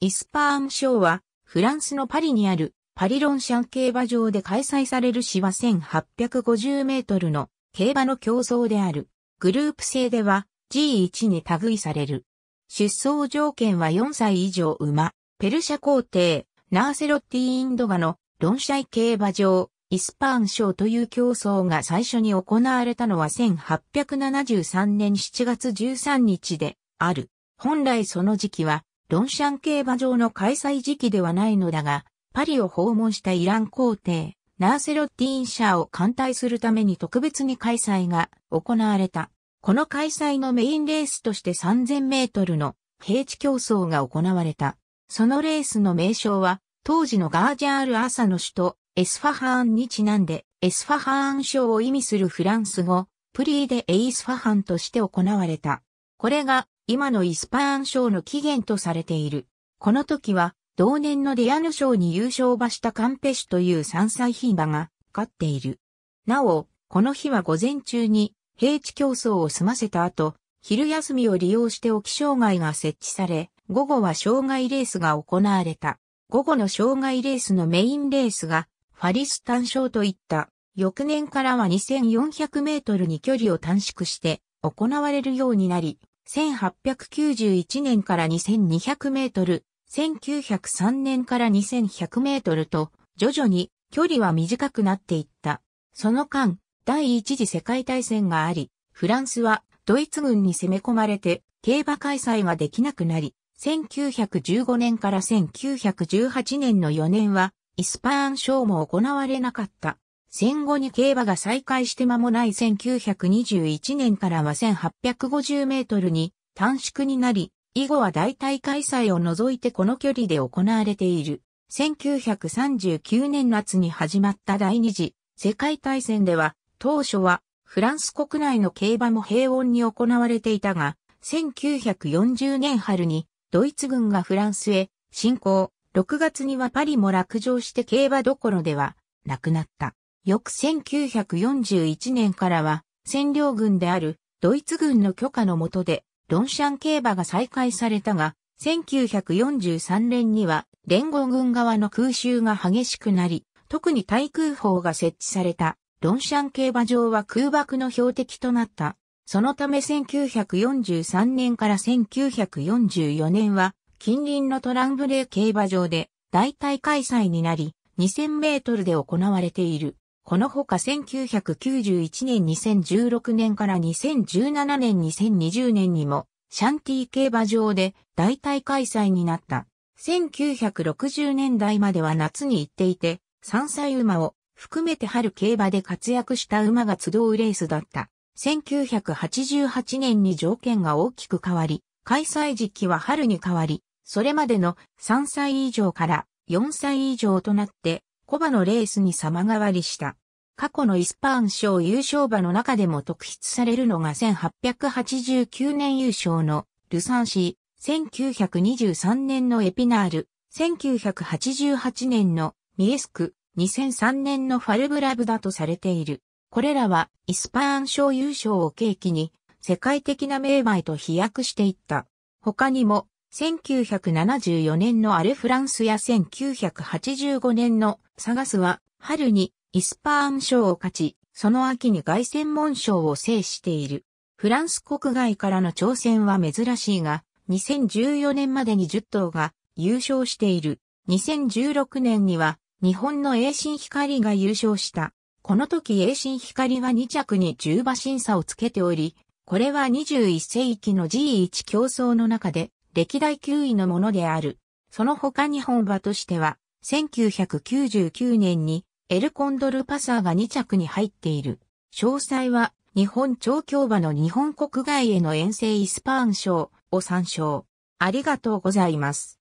イスパーン賞は、フランスのパリにあるパリロンシャン競馬場で開催される芝1850メートルの競馬の競争である。グループ制では G1 に類される。出走条件は4歳以上馬、ペルシャ皇帝、ナーセロッティ・インドガのロンシャイ競馬場、イスパーン賞という競争が最初に行われたのは1873年7月13日である。本来その時期はロンシャン競馬場の開催時期ではないのだが、パリを訪問したイラン皇帝、ナーセロッティン社を艦隊するために特別に開催が行われた。この開催のメインレースとして3000メートルの平地競争が行われた。そのレースの名称は、当時のガージャール・アサの首都、エスファハーンにちなんで、エスファハーン賞を意味するフランス語、プリーデ・エイスファハンとして行われた。これが今のイスパーン賞の起源とされている。この時は、同年のディアヌ賞に優勝馬したカンペシュという山菜牝馬が勝っている。なお、この日は午前中に平地競争を済ませた後、昼休みを利用して沖障害が設置され、午後は障害レースが行われた。午後の障害レースのメインレースが、ファリス単勝といった、翌年からは2400メートルに距離を短縮して行われるようになり、1891年から2200メートル、1903年から2100メートルと、徐々に距離は短くなっていった。その間、第一次世界大戦があり、フランスはドイツ軍に攻め込まれて、競馬開催ができなくなり、1915年から1918年の4年は、イスパーン賞も行われなかった。戦後に競馬が再開して間もない1921年からは1850メートルに短縮になり、以後は大体開催を除いてこの距離で行われている。1939年夏に始まった第二次世界大戦では、当初はフランス国内の競馬も平穏に行われていたが、1940年春にドイツ軍がフランスへ侵攻、6月にはパリも落城して競馬どころではなくなった。翌1941年からは、占領軍であるドイツ軍の許可の下で、ロンシャン競馬が再開されたが、1943年には連合軍側の空襲が激しくなり、特に対空砲が設置されたロンシャン競馬場は空爆の標的となった。そのため1943年から1944年は近隣のトランブレー競馬場で大体開催になり、2000メートルで行われている。このほか1991年2016年から2017年2020年にもシャンティ競馬場で代替開催になった。1960年代までは夏に行っていて、3歳馬を含めて春競馬で活躍した馬が集うレースだった。1988年に条件が大きく変わり、開催時期は春に変わり、それまでの3歳以上から4歳以上となってコバのレースに様変わりした。過去のイスパーン賞優勝馬の中でも特筆されるのが1889年優勝のルサンシー、1923年のエピナール、1988年のミエスク、2003年のファルブラブだとされている。これらはイスパーン賞優勝を契機に世界的な名馬へと飛躍していった。他にも1974年のアルフランスや1985年のサガスは春にイスパーン賞を勝ち、その秋に外戦門賞を制している。フランス国外からの挑戦は珍しいが、2014年までに10頭が優勝している。2016年には日本の栄新光が優勝した。この時栄新光は2着に10馬審査をつけており、これは21世紀の G1 競争の中で歴代9位のものである。その他日本馬としては、1999年にエルコンドルパサーが2着に入っている。詳細は日本調教馬の日本国外への遠征イスパーン賞を参照。ありがとうございます。